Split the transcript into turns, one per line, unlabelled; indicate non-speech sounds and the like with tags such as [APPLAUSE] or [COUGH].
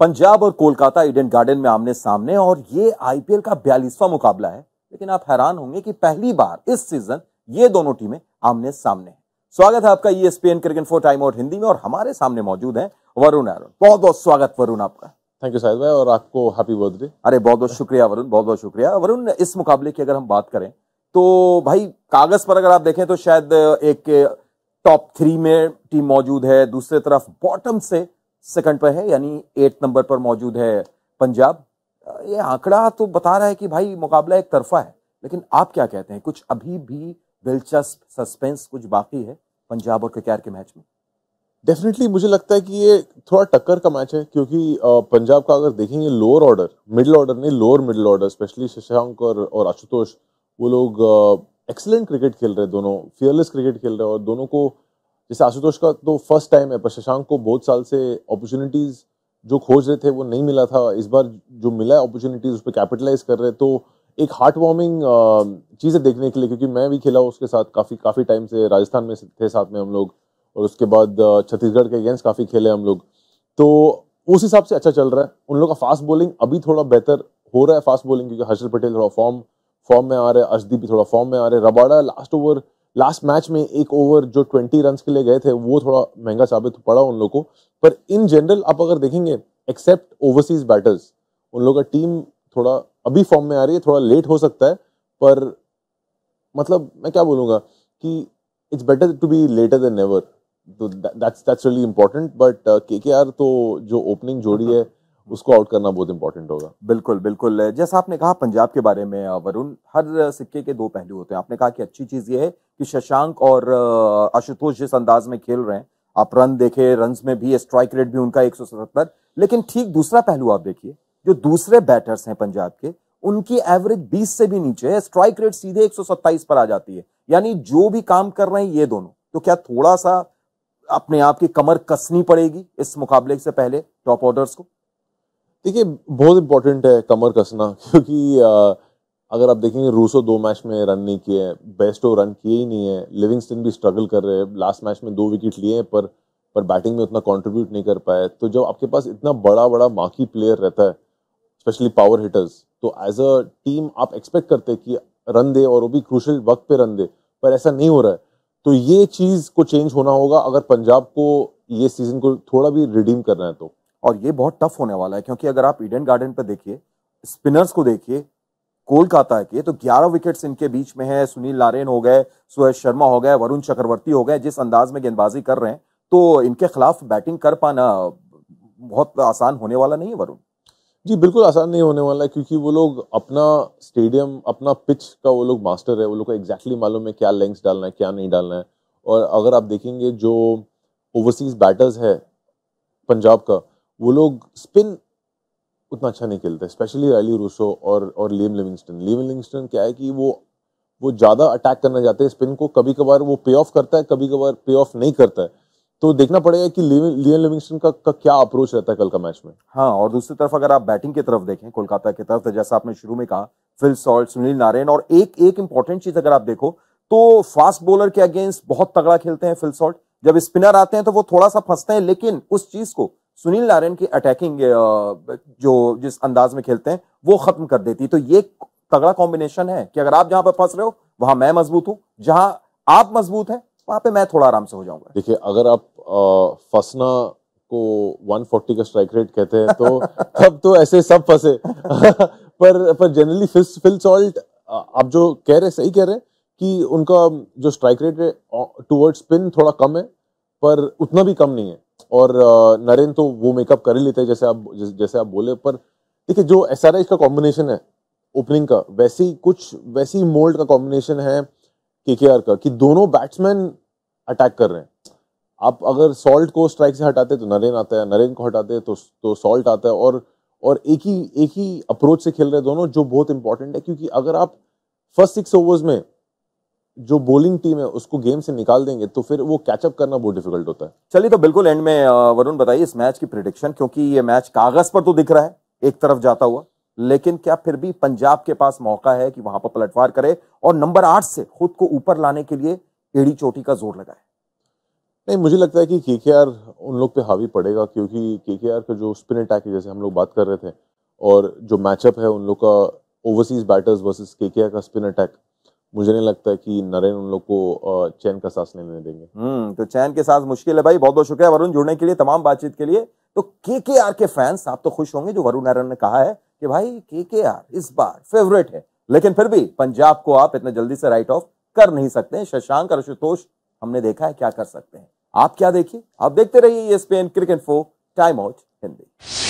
पंजाब और Kolkata Eden garden में आमने सामने और ये आईपीएल का बयालीसवा मुकाबला है लेकिन आप हैरान होंगे कि पहली बार इस सीजन ये दोनों टीमें आमने सामने हैं स्वागत है आपका ESPN Cricinfo time out Hindi में और हमारे सामने मौजूद है वरुण अरुण बहुत बहुत स्वागत वरुण आपका थैंक यू साहिद भाई और आपको हैप्पी बर्थडे अरे बहुत बहुत शुक्रिया वरुण बहुत बहुत शुक्रिया वरुण इस मुकाबले की अगर हम बात करें तो भाई कागज पर अगर आप देखें तो शायद एक टॉप थ्री में टीम मौजूद है दूसरी तरफ बॉटम से सेकंड पर है यानी एट नंबर पर मौजूद है पंजाब ये आंकड़ा तो बता रहा है कि भाई मुकाबला एक तरफा है लेकिन आप क्या कहते हैं कुछ अभी भी दिलचस्प सस्पेंस कुछ बाकी है पंजाब और क्रिकेट के मैच में
डेफिनेटली मुझे लगता है कि ये थोड़ा टक्कर का मैच है क्योंकि पंजाब का अगर देखेंगे लोअर ऑर्डर मिडिल ऑर्डर नहीं lower middle order specially Shashank और और आशुतोष वो लोग एक्सलेंट क्रिकेट खेल रहे हैं दोनों फियरलेस क्रिकेट खेल रहे हैं और दोनों को जैसे आशुतोष का तो फर्स्ट टाइम है पर शशांक को बहुत साल से अपॉर्चुनिटीज जो खोज रहे थे वो नहीं मिला था इस बार जो मिला है अपॉर्चुनिटीज उस पर कैपिटलाइज कर रहे तो एक हार्ट वार्मिंग चीज़ है देखने के लिए क्योंकि मैं भी खेला उसके साथ काफ़ी काफ़ी टाइम से राजस्थान में थे साथ में हम लोग और उसके बाद छत्तीसगढ़ के अगेंस्ट काफ़ी खेले हम लोग तो उस हिसाब से अच्छा चल रहा है उन लोगों का फास्ट बॉलिंग अभी थोड़ा बेहतर हो रहा है फास्ट बॉलिंग क्योंकि हर्षल पटेल थोड़ा फॉर्म फॉर्म में आ रहे हैं अशदीप भी थोड़ा फॉर्म में आ रहे हैं Rabada last over last match में एक ओवर जो ट्वेंटी रन के लिए गए थे वो थोड़ा महंगा साबित पड़ा उन लोग को पर इन जनरल आप अगर देखेंगे एक्सेप्ट ओवरसीज बैटर्स उन लोग का टीम थोड़ा अभी फॉर्म में आ रही है थोड़ा लेट हो सकता है पर मतलब मैं क्या बोलूँगा कि it's better to be later than never that's that's really important but K K are तो जो ओपनिंग जोड़ी है उसको आउट करना बहुत इंपॉर्टेंट होगा बिल्कुल बिल्कुल जैसा आपने कहा पंजाब
के बारे में वरुण हर सिक्के के दो पहलू होते हैं आपने कहा कि अच्छी चीज़ ये है कि शशांक और आशुतोष जिस अंदाज में खेल रहे हैं आप रन देखे रन में भी स्ट्राइक रेट भी उनका एक लेकिन ठीक दूसरा पहलू आप देखिए जो दूसरे बैटर्स हैं पंजाब के उनकी एवरेज 20 से भी नीचे है स्ट्राइक रेट सीधे 127 पर आ जाती है यानी जो भी काम कर रहे हैं ये दोनों तो क्या थोड़ा सा अपने आप की कमर कसनी पड़ेगी इस मुकाबले से पहले
टॉप ऑर्डर्स को देखिए बहुत इंपॉर्टेंट है कमर कसना क्योंकि अगर आप देखेंगे रूसो दो मैच में रन नहीं किए बेस्टो तो रन किए ही नहीं है लिविंगस्टन भी स्ट्रगल कर रहे हैं लास्ट मैच में दो विकेट लिए हैं पर पर बैटिंग में उतना कंट्रीब्यूट नहीं कर पाए तो जब आपके पास इतना बड़ा बड़ा माकी प्लेयर रहता है स्पेशली पावर हिटर्स तो एज अ टीम आप एक्सपेक्ट करते हैं कि रन दे और वो भी क्रूशल वक्त पे रन दे पर ऐसा नहीं हो रहा है तो ये चीज़ को चेंज होना होगा अगर पंजाब को ये सीजन को थोड़ा भी रिडीम करना है
तो और ये बहुत टफ होने वाला है क्योंकि अगर आप ईडन गार्डन पर देखिए स्पिनर्स को देखिए कोलकाता के तो 11 विकेट्स इनके बीच में है सुनील नारायण हो गए सुहेश शर्मा हो गए वरुण चक्रवर्ती हो गए जिस अंदाज में गेंदबाजी कर रहे हैं तो इनके खिलाफ बैटिंग कर पाना बहुत आसान होने वाला नहीं है वरुण
जी बिल्कुल आसान नहीं होने वाला है क्योंकि वो लोग अपना स्टेडियम अपना पिच का वो लोग मास्टर है वो लोग को एग्जैक्टली मालूम है क्या लेंग्स डालना है क्या नहीं डालना है और अगर आप देखेंगे जो ओवरसीज बैटर्स है पंजाब का वो लोग स्पिन उतना अच्छा नहीं खेलते स्पेशली रैली रूसो और और लियम लिविंगस्टन लियम लिविंगस्टन क्या है कि वो वो ज़्यादा अटैक करना चाहते हैं स्पिन को कभी कभार वो पे ऑफ करता है कभी कभार पे ऑफ नहीं करता है तो देखना पड़ेगा कि लियन लिविंगस्टन का, का क्या अप्रोच रहता है कल का मैच में
हाँ और दूसरी तरफ अगर आप बैटिंग की तरफ देखें कोलकाता की तरफ तो जैसा आपने शुरू में कहा फिल सॉल्ट सुनील नारायण और एक एक इंपॉर्टेंट चीज अगर आप देखो तो फास्ट बॉलर के अगेंस्ट बहुत तगड़ा खेलते हैं फिल सॉल्ट जब स्पिनर आते हैं तो वो थोड़ा सा फंसते हैं लेकिन उस चीज को सुनील नारायण की अटैकिंग जो जिस अंदाज में खेलते हैं वो खत्म कर देती तो ये तगड़ा कॉम्बिनेशन है कि अगर आप जहां पर फंस रहे हो वहां मैं मजबूत हूं जहां आप मजबूत हैं वहां पे मैं थोड़ा आराम से हो जाऊंगा
देखिए अगर आप फंसना को 140 का स्ट्राइक रेट कहते हैं तो [LAUGHS] तब तो ऐसे सब फंसे [LAUGHS] पर पर जनरली फिल सॉल्ट आप जो कह रहे सही कह रहे कि उनका जो स्ट्राइक रेट है टूवर्ड स्पिन थोड़ा कम है पर उतना भी कम नहीं है और नरेन तो वो मेकअप कर ही लेते हैं जैसे आप जैसे आप बोले पर देखिए जो एस आर का कॉम्बिनेशन है ओपनिंग का वैसी कुछ वैसी मोल्ड का कॉम्बिनेशन है के का कि दोनों बैट्समैन अटैक कर रहे हैं आप अगर सॉल्ट को स्ट्राइक से हटाते तो नरेन आता है नरेन को हटाते तो तो सॉल्ट आता है और और एक ही एक ही अप्रोच से खेल रहे हैं दोनों जो बहुत इंपॉर्टेंट है क्योंकि अगर आप फर्स्ट सिक्स ओवर्स में जो बॉलिंग टीम है उसको गेम से निकाल देंगे तो फिर वो कैचअप करना बहुत डिफिकल्ट होता है
चलिए तो बिल्कुल एंड में वरुण बताइए इस मैच की प्रिडिक्शन क्योंकि ये मैच कागज पर तो दिख रहा है एक तरफ जाता हुआ लेकिन क्या फिर भी पंजाब के पास मौका है कि वहां पर पलटवार करे और नंबर आठ से खुद को ऊपर लाने के लिए एड़ी चोटी का जोर लगाए
नहीं मुझे लगता है कि के के आर उन लोग पे हावी पड़ेगा क्योंकि के के आर का जो स्पिन अटैक है जैसे हम लोग बात कर रहे थे और जो मैचअप है उन लोग का ओवरसीज बैटर्स वर्सेस के के आर का स्पिन अटैक मुझे नहीं लगता है कि नरेन उन लोग को चैन का सांस लेने देंगे
हम्म तो चैन के साथ मुश्किल है भाई बहुत बहुत शुक्रिया वरुण जुड़ने के लिए तमाम बातचीत के लिए तो के के आर के फैंस आप तो खुश होंगे जो वरुण नारायण ने कहा है कि भाई के के आर इस बार फेवरेट है लेकिन फिर भी पंजाब को आप इतना जल्दी से राइट ऑफ कर नहीं सकते शशांक और आशुतोष हमने देखा है क्या कर सकते हैं आप क्या देखिए आप देखते रहिए ये ESPN Cricinfo time out Hindi